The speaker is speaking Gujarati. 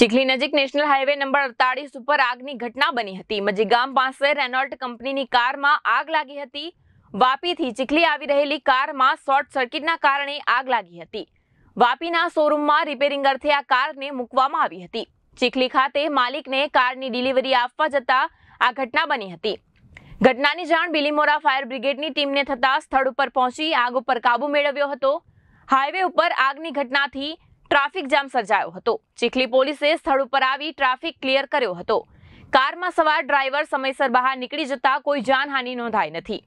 ચીખલી નજીક નેશનલ હાઈવે નંબર અડતાલીસ ઉપર આગની ઘટના બની હતી મજીગામ પાસે રેનોલ્ટ કંપનીની કારમાં આગ લાગી હતી વાપીથી ચીખલી આવી રહેલી કારમાં શોર્ટ સર્કિટના કારણે આગ લાગી હતી વાપીના શોરૂમમાં રિપેરિંગ અર્થે આ કારને મૂકવામાં આવી હતી ચીખલી ખાતે માલિકને કારની ડિલિવરી આપવા જતા આ ઘટના બની હતી ઘટનાની જાણ બિલીમોરા ફાયર બ્રિગેડની ટીમને થતાં સ્થળ ઉપર પહોંચી આગ ઉપર કાબૂ મેળવ્યો હતો હાઈવે ઉપર આગની ઘટનાથી ટ્રાફિક જામ સર્જાયો હતો ચીખલી પોલીસે સ્થળ ઉપર આવી ટ્રાફિક ક્લિયર કર્યો હતો કારમાં સવાર ડ્રાઈવર સમયસર બહાર નીકળી જતા કોઈ જાનહાનિ નોંધાઈ નથી